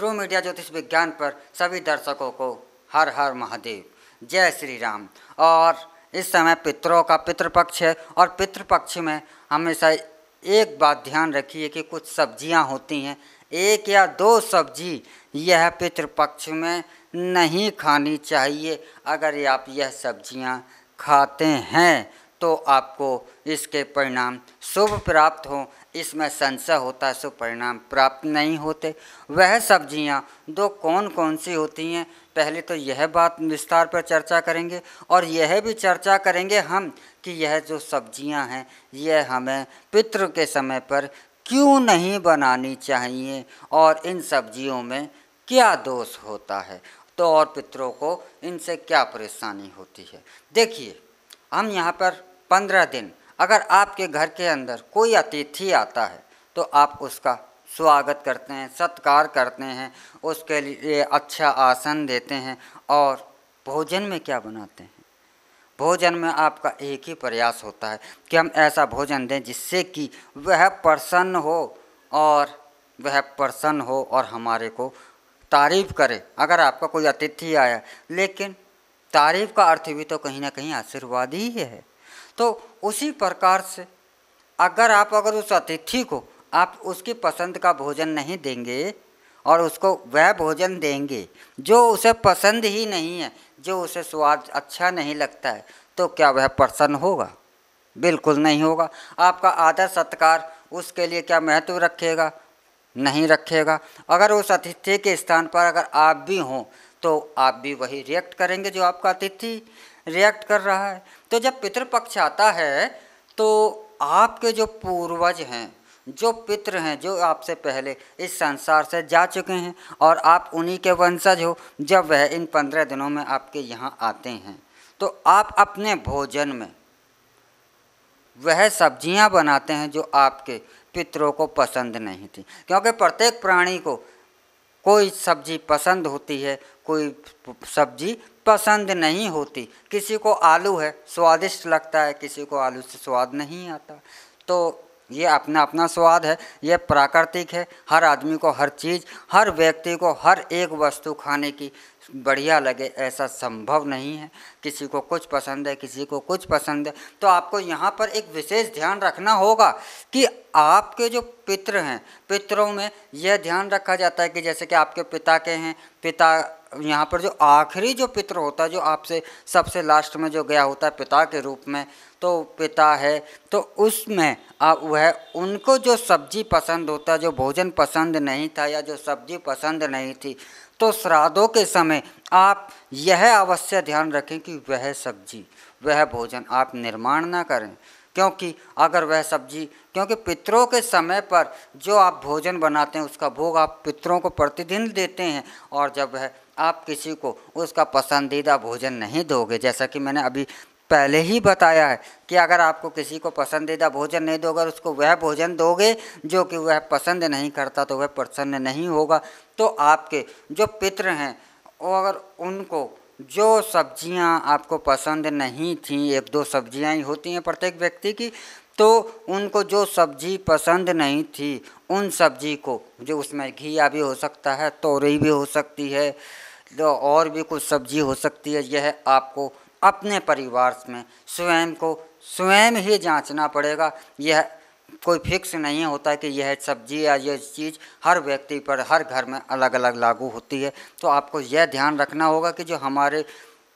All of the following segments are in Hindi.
ट्रू मीडिया ज्योतिष विज्ञान पर सभी दर्शकों को हर हर महादेव जय श्री राम और इस समय पितरों का पितृपक्ष है और पितृपक्ष में हमेशा एक बात ध्यान रखिए कि कुछ सब्जियां होती हैं एक या दो सब्जी यह पितृपक्ष में नहीं खानी चाहिए अगर आप यह सब्जियां खाते हैं तो आपको इसके परिणाम शुभ प्राप्त हो इसमें संशय होता है शुभ परिणाम प्राप्त नहीं होते वह सब्जियां दो कौन कौन सी होती हैं पहले तो यह बात विस्तार पर चर्चा करेंगे और यह भी चर्चा करेंगे हम कि यह जो सब्जियां हैं यह हमें पितृ के समय पर क्यों नहीं बनानी चाहिए और इन सब्जियों में क्या दोष होता है तो और पितरों को इनसे क्या परेशानी होती है देखिए हम यहाँ पर पंद्रह दिन अगर आपके घर के अंदर कोई अतिथि आता है तो आप उसका स्वागत करते हैं सत्कार करते हैं उसके लिए अच्छा आसन देते हैं और भोजन में क्या बनाते हैं भोजन में आपका एक ही प्रयास होता है कि हम ऐसा भोजन दें जिससे कि वह प्रसन्न हो और वह प्रसन्न हो और हमारे को तारीफ़ करे अगर आपका कोई अतिथि आया लेकिन तारीफ़ का अर्थ भी तो कहीं ना कहीं आशीर्वाद ही है तो उसी प्रकार से अगर आप अगर उस अतिथि को आप उसकी पसंद का भोजन नहीं देंगे और उसको वह भोजन देंगे जो उसे पसंद ही नहीं है जो उसे स्वाद अच्छा नहीं लगता है तो क्या वह प्रसन्न होगा बिल्कुल नहीं होगा आपका आदर सत्कार उसके लिए क्या महत्व रखेगा नहीं रखेगा अगर उस अतिथि के स्थान पर अगर आप भी हों तो आप भी वही रिएक्ट करेंगे जो आपका अतिथि रिएक्ट कर रहा है तो जब पितृपक्ष आता है तो आपके जो पूर्वज हैं जो पितृ हैं जो आपसे पहले इस संसार से जा चुके हैं और आप उन्हीं के वंशज हो जब वह इन पंद्रह दिनों में आपके यहाँ आते हैं तो आप अपने भोजन में वह सब्जियाँ बनाते हैं जो आपके पितरों को पसंद नहीं थी क्योंकि प्रत्येक प्राणी को कोई सब्जी पसंद होती है कोई सब्जी पसंद नहीं होती किसी को आलू है स्वादिष्ट लगता है किसी को आलू से स्वाद नहीं आता तो ये अपना अपना स्वाद है ये प्राकृतिक है हर आदमी को हर चीज़ हर व्यक्ति को हर एक वस्तु खाने की बढ़िया लगे ऐसा संभव नहीं है किसी को कुछ पसंद है किसी को कुछ पसंद है तो आपको यहाँ पर एक विशेष ध्यान रखना होगा कि आपके जो पितृ हैं पितरों में यह ध्यान रखा जाता है कि जैसे कि आपके पिता के हैं पिता यहाँ पर जो आखिरी जो पितर होता है जो आपसे सबसे लास्ट में जो गया होता है पिता के रूप में तो पिता है तो उसमें आप वह उनको जो सब्जी पसंद होता जो भोजन पसंद नहीं था या जो सब्जी पसंद नहीं थी तो श्राद्धों के समय आप यह अवश्य ध्यान रखें कि वह सब्जी वह भोजन आप निर्माण ना करें क्योंकि अगर वह सब्जी क्योंकि पितरों के समय पर जो आप भोजन बनाते हैं उसका भोग आप पितरों को प्रतिदिन देते हैं और जब वह आप किसी को उसका पसंदीदा भोजन नहीं दोगे जैसा कि मैंने अभी पहले ही बताया है कि अगर आपको किसी को पसंदीदा भोजन नहीं दोगे उसको वह भोजन दोगे जो कि वह पसंद नहीं करता तो वह प्रसन्न नहीं होगा तो आपके जो पित्र हैं और उनको जो सब्जियां आपको पसंद नहीं थी एक दो सब्जियां ही होती हैं प्रत्येक व्यक्ति की तो उनको जो सब्जी पसंद नहीं थी उन सब्जी को जो उसमें घिया भी हो सकता है तोरी भी हो सकती है तो और भी कुछ सब्जी हो सकती है यह आपको अपने परिवार में स्वयं को स्वयं ही जांचना पड़ेगा यह कोई फिक्स नहीं होता कि यह सब्जी या यह चीज़ हर व्यक्ति पर हर घर में अलग अलग लागू होती है तो आपको यह ध्यान रखना होगा कि जो हमारे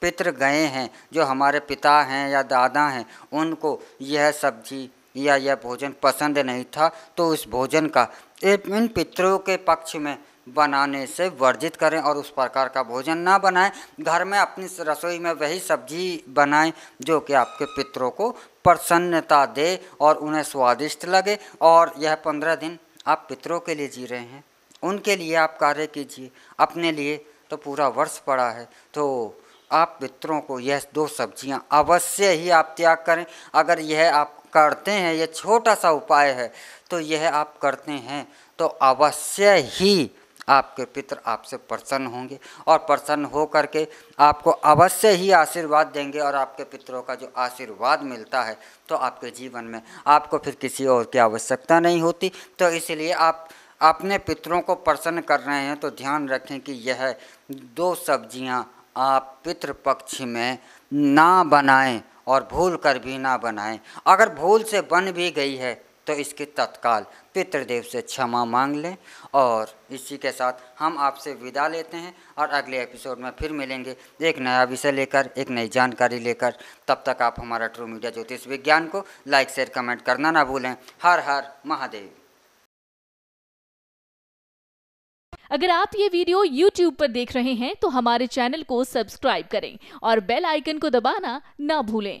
पितृ गए हैं जो हमारे पिता हैं या दादा हैं उनको यह सब्जी या यह भोजन पसंद नहीं था तो उस भोजन का इन पितरों के पक्ष में बनाने से वर्जित करें और उस प्रकार का भोजन ना बनाएं घर में अपनी रसोई में वही सब्जी बनाएं जो कि आपके पितरों को प्रसन्नता दे और उन्हें स्वादिष्ट लगे और यह पंद्रह दिन आप पितरों के लिए जी रहे हैं उनके लिए आप कार्य कीजिए अपने लिए तो पूरा वर्ष पड़ा है तो आप पितरों को यह दो सब्जियां अवश्य ही आप त्याग करें अगर यह आप करते हैं यह छोटा सा उपाय है तो यह आप करते हैं तो अवश्य ही आपके पितर आपसे प्रसन्न होंगे और प्रसन्न हो करके आपको अवश्य ही आशीर्वाद देंगे और आपके पितरों का जो आशीर्वाद मिलता है तो आपके जीवन में आपको फिर किसी और की आवश्यकता नहीं होती तो इसलिए आप अपने पितरों को प्रसन्न कर रहे हैं तो ध्यान रखें कि यह दो सब्जियां आप पितृ पक्ष में ना बनाएं और भूल कर भी ना बनाएं अगर भूल से बन भी गई है तो इसकी तत्काल पितृदेव से क्षमा मांग लें और इसी के साथ हम आपसे विदा लेते हैं और अगले एपिसोड में फिर मिलेंगे एक नया विषय लेकर एक नई जानकारी लेकर तब तक आप हमारा ट्रू मीडिया ज्योतिष विज्ञान को लाइक शेयर कमेंट करना ना भूलें हर हर महादेव अगर आप ये वीडियो YouTube पर देख रहे हैं तो हमारे चैनल को सब्सक्राइब करें और बेल आइकन को दबाना ना भूलें